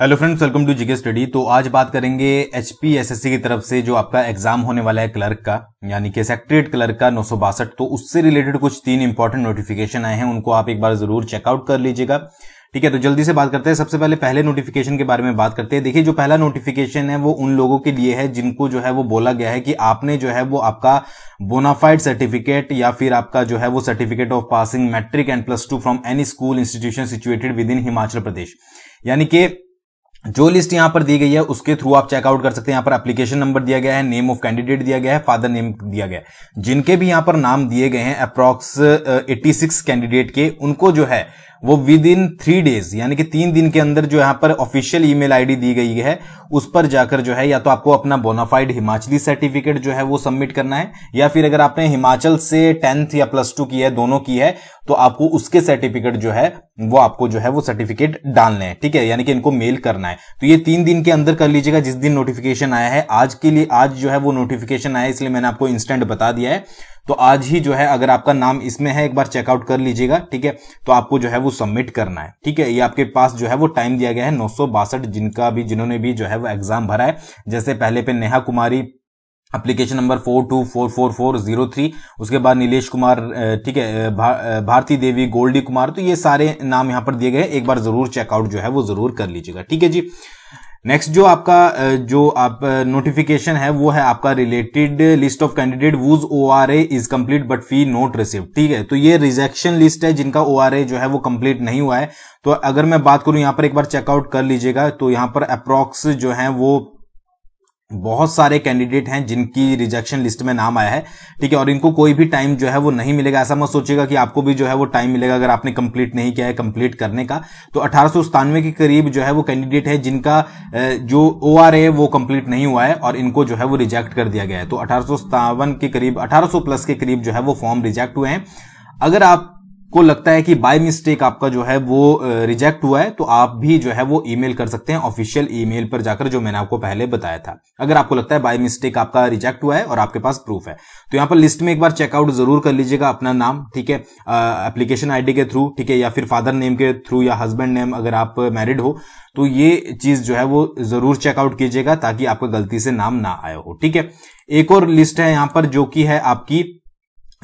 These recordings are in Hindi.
hello friends welcome to G स्टडी तो आज बात करेंगे एच पी की तरफ से जो आपका एग्जाम होने वाला है क्लर्क का यानी कि सेक्ट्रेट क्लर्क का नौ तो उससे रिलेटेड कुछ तीन इंपॉर्टेंट नोटिफिकेशन आए हैं उनको आप एक बार जरूर चेकआउट कर लीजिएगा ठीक है तो जल्दी से बात करते हैं सबसे पहले पहले नोटिफिकेशन के बारे में बात करते हैं देखिए जो पहला नोटिफिकेशन है वो उन लोगों के लिए है जिनको जो है वो बोला गया है कि आपने जो है वो आपका बोनाफाइड सर्टिफिकेट या फिर आपका जो है वो certificate of passing matric and plus two from any school institution situated within Himachal Pradesh यानी कि जो लिस्ट यहां पर दी गई है उसके थ्रू आप चेकआउट कर सकते हैं यहां पर एप्लीकेशन नंबर दिया गया है नेम ऑफ कैंडिडेट दिया गया है फादर नेम दिया गया है जिनके भी यहां पर नाम दिए गए हैं अप्रॉक्स 86 कैंडिडेट के उनको जो है वो विद इन थ्री डेज यानी कि तीन दिन के अंदर जो यहां पर ऑफिशियल ईमेल आईडी दी गई है उस पर जाकर जो है या तो आपको अपना बोनाफाइड हिमाचली सर्टिफिकेट जो है वो सबमिट करना है या फिर अगर आपने हिमाचल से टेंथ या प्लस टू की है दोनों की है तो आपको उसके सर्टिफिकेट जो है वो आपको जो है वो सर्टिफिकेट डालने हैं ठीक है यानी कि इनको मेल करना है तो ये तीन दिन के अंदर कर लीजिएगा जिस दिन नोटिफिकेशन आया है आज के लिए आज जो है वो नोटिफिकेशन आया इसलिए मैंने आपको इंस्टेंट बता दिया है तो आज ही जो है अगर आपका नाम इसमें है एक बार चेकआउट कर लीजिएगा ठीक है तो आपको जो है वो सबमिट करना है ठीक है ये आपके पास जो है वो टाइम दिया गया है नौ जिनका भी जिन्होंने भी जो है वो एग्जाम भरा है जैसे पहले पे Neha Kumari application number four two four four four zero three उसके बाद नीलेश कुमार ठीक है भा, भारती देवी गोल्डी कुमार तो ये सारे नाम यहाँ पर दिए गए एक बार जरूर चेकआउट जो है वो जरूर कर लीजिएगा ठीक है जी नेक्स्ट जो आपका जो आप नोटिफिकेशन है वो है आपका related list of candidate whose O R A is complete but fee not receive ठीक है तो ये रिजेक्शन लिस्ट है जिनका ओ आर ए जो है वो कम्प्लीट नहीं हुआ है तो अगर मैं बात करूं यहां पर एक बार चेकआउट कर लीजिएगा तो यहां पर अप्रॉक्स जो है वो बहुत सारे कैंडिडेट हैं जिनकी रिजेक्शन लिस्ट में नाम आया है ठीक है और इनको कोई भी टाइम जो है वो नहीं मिलेगा ऐसा मत सोचिएगा कि आपको भी जो है वो टाइम मिलेगा अगर आपने कंप्लीट नहीं किया है कंप्लीट करने का तो अठारह के करीब जो है वो कैंडिडेट है जिनका जो ओ है वो कंप्लीट नहीं हुआ है और इनको जो है वो रिजेक्ट कर दिया गया है तो अठारह के करीब अठारह प्लस के करीब जो है वो फॉर्म रिजेक्ट हुए हैं अगर आप को लगता है कि बाय मिस्टेक आपका जो है वो रिजेक्ट हुआ है तो आप भी जो है वो ईमेल कर सकते हैं ऑफिशियल ईमेल पर जाकर जो मैंने आपको पहले बताया था अगर आपको लगता है बाय मिस्टेक आपका रिजेक्ट हुआ है और आपके पास प्रूफ है तो यहां पर लिस्ट में एक बार चेकआउट जरूर कर लीजिएगा अपना नाम ठीक है एप्लीकेशन आईडी के थ्रू ठीक है या फिर फादर नेम के थ्रू या हस्बैंड नेम अगर आप मैरिड हो तो ये चीज जो है वो जरूर चेकआउट कीजिएगा ताकि आपका गलती से नाम ना आया हो ठीक है एक और लिस्ट है यहां पर जो कि है आपकी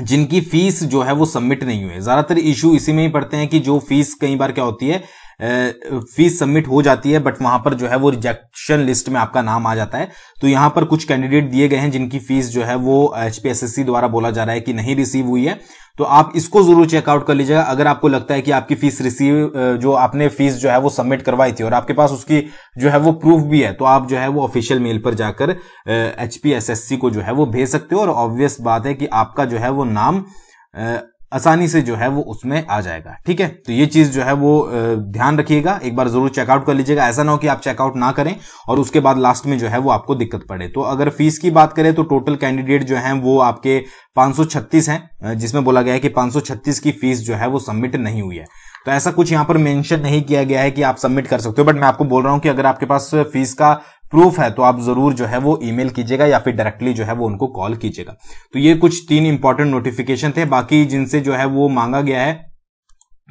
जिनकी फीस जो है वो सबमिट नहीं हुई है ज्यादातर इशू इसी में ही पड़ते हैं कि जो फीस कई बार क्या होती है फीस सबमिट हो जाती है बट वहां पर जो है वो रिजेक्शन लिस्ट में आपका नाम आ जाता है तो यहां पर कुछ कैंडिडेट दिए गए हैं जिनकी फीस जो है वो एचपीएसएससी द्वारा बोला जा रहा है कि नहीं रिसीव हुई है तो आप इसको जरूर चेकआउट कर लीजिएगा अगर आपको लगता है कि आपकी फीस रिसीव जो आपने फीस जो है वो सबमिट करवाई थी और आपके पास उसकी जो है वो प्रूफ भी है तो आप जो है वो ऑफिशियल मेल पर जाकर एच को जो है वो भेज सकते हो और ऑब्वियस बात है कि आपका जो है वो नाम आसानी से जो है वो उसमें आ जाएगा ठीक है तो ये चीज जो है वो ध्यान रखिएगा एक बार जरूर चेकआउट कर लीजिएगा ऐसा ना हो कि आप चेकआउट ना करें और उसके बाद लास्ट में जो है वो आपको दिक्कत पड़े तो अगर फीस की बात करें तो टोटल कैंडिडेट जो है वो आपके पांच हैं जिसमें बोला गया है कि पांच की फीस जो है वो सबमिट नहीं हुई है तो ऐसा कुछ यहां पर मेंशन नहीं किया गया है कि आप सबमिट कर सकते हो बट मैं आपको बोल रहा हूं कि अगर आपके पास फीस का प्रूफ है तो आप जरूर जो है वो ईमेल कीजिएगा या फिर डायरेक्टली जो है वो उनको कॉल कीजिएगा तो ये कुछ तीन इंपॉर्टेंट नोटिफिकेशन थे बाकी जिनसे जो है वो मांगा गया है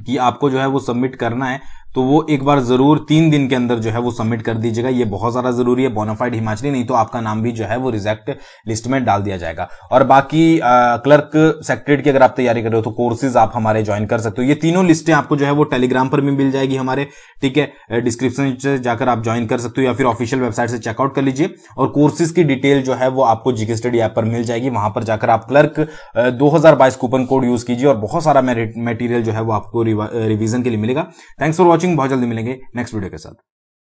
कि आपको जो है वो सबमिट करना है तो वो एक बार जरूर तीन दिन के अंदर जो है वो सबमिट कर दीजिएगा ये बहुत ज्यादा जरूरी है बोनाफाइड हिमाचली नहीं तो आपका नाम भी जो है वो रिजेक्ट लिस्ट में डाल दिया जाएगा और बाकी आ, क्लर्क सेक्रेटरी की अगर आप तैयारी कर रहे हो तो कोर्सेज आप हमारे ज्वाइन कर सकते हो ये तीनों लिस्टें आपको जो है वो टेलीग्राम पर भी मिल जाएगी हमारे ठीक है डिस्क्रिप्शन से जाकर आप ज्वाइन कर सकते हो या फिर ऑफिशियल वेबसाइट से चेकआउट कर लीजिए और कोर्सेज की डिटेल जो है वो आपको जीके स्टडी ऐप पर मिल जाएगी वहां पर जाकर आप क्लर्क दो कूपन कोड यूज कीजिए और बहुत सारा मेटीरियल जो है वो आपको रिविजन के लिए मिलेगा थैंक्स फॉर वॉच वॉचिंग बहुत जल्दी मिलेंगे नेक्स्ट वीडियो के साथ